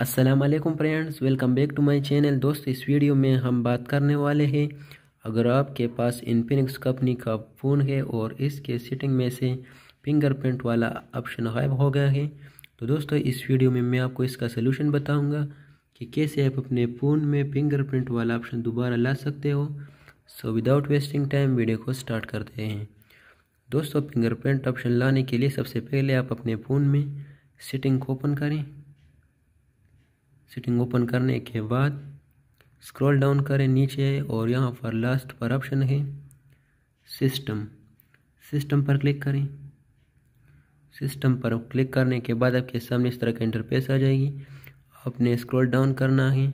Aslam friends welcome back to my channel दोस्त इस video में हम बात करने वाले हैं अगर आपके पास इनफिनिक्स कंपनी का फ़ोन है और इसके सेटिंग में से फिंगरप्रिंट वाला ऑप्शन गायब हो गया है तो दोस्तों इस वीडियो में मैं आपको इसका सलूशन बताऊंगा कि कैसे आप अपने फ़ोन में फिंगर वाला ऑप्शन दोबारा ला सकते हो so without wasting time video को स्टार्ट करते हैं दोस्तों फिंगरप्रिंट ऑप्शन लाने के लिए सबसे पहले आप अपने फ़ोन में सेटिंग को ओपन करें सेटिंग ओपन करने के बाद स्क्रॉल डाउन करें नीचे और यहाँ पर लास्ट पर ऑप्शन है सिस्टम सिस्टम पर क्लिक करें सिस्टम पर क्लिक करने के बाद आपके सामने इस तरह का इंटरफेस आ जाएगी आपने स्क्रॉल डाउन करना है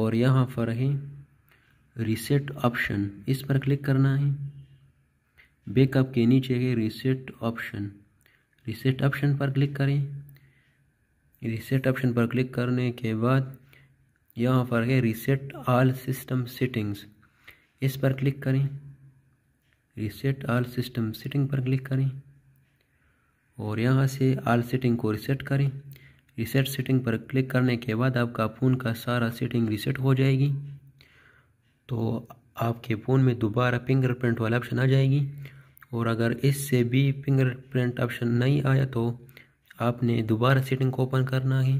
और यहाँ पर है रीसेट ऑप्शन इस पर क्लिक करना है बैकअप के नीचे है रीसेट ऑप्शन रीसेट ऑप्शन पर क्लिक करें रीसेट ऑप्शन पर क्लिक करने के बाद यहाँ पर है रीसेट ऑल सिस्टम सेटिंग्स इस पर क्लिक करें रीसेट ऑल सिस्टम सेटिंग पर क्लिक करें और यहाँ से ऑल सेटिंग को रीसेट करें रीसेट सेटिंग पर क्लिक करने के बाद आपका फ़ोन का सारा सेटिंग रीसेट हो जाएगी तो आपके फ़ोन में दोबारा फिंगरप्रिंट वाला ऑप्शन आ जाएगी और अगर इससे भी फिंगरप्रिंट ऑप्शन नहीं आया तो आपने दोबारा सेटिंग को ओपन करना है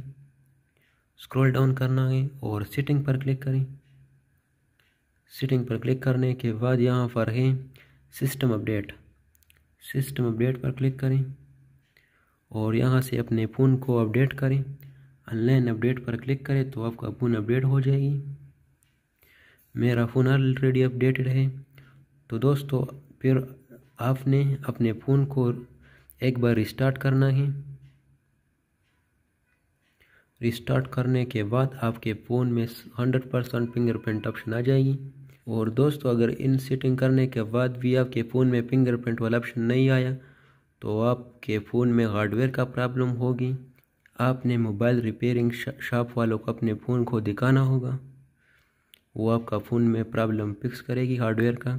स्क्रॉल डाउन करना है और सेटिंग पर क्लिक करें सेटिंग पर क्लिक करने के बाद यहाँ पर है सिस्टम अपडेट सिस्टम अपडेट पर क्लिक करें और यहाँ से अपने फ़ोन को अपडेट करें ऑनलाइन अपडेट पर क्लिक करें तो आपका फ़ोन अपडेट हो जाएगी मेरा फ़ोन ऑलरेडी अपडेटेड है तो दोस्तों फिर आपने अपने फ़ोन को एक बार रिस्टार्ट करना है रिस्टार्ट करने के बाद आपके फ़ोन में 100 परसेंट फिंगरप्रिंट ऑप्शन आ जाएगी और दोस्तों अगर इन सेटिंग करने के बाद भी आपके फ़ोन में फिंगरप्रिंट वाला ऑप्शन नहीं आया तो आपके फ़ोन में हार्डवेयर का प्रॉब्लम होगी आपने मोबाइल रिपेयरिंग शॉप वालों को अपने फ़ोन को दिखाना होगा वो आपका फ़ोन में प्रॉब्लम फिक्स करेगी हार्डवेयर का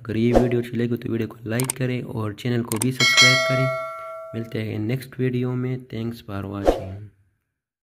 अगर ये वीडियो अच्छी लगी तो वीडियो को लाइक करें और चैनल को भी सब्सक्राइब करें मिलते हैं नेक्स्ट वीडियो में थैंक्स फॉर वॉचिंग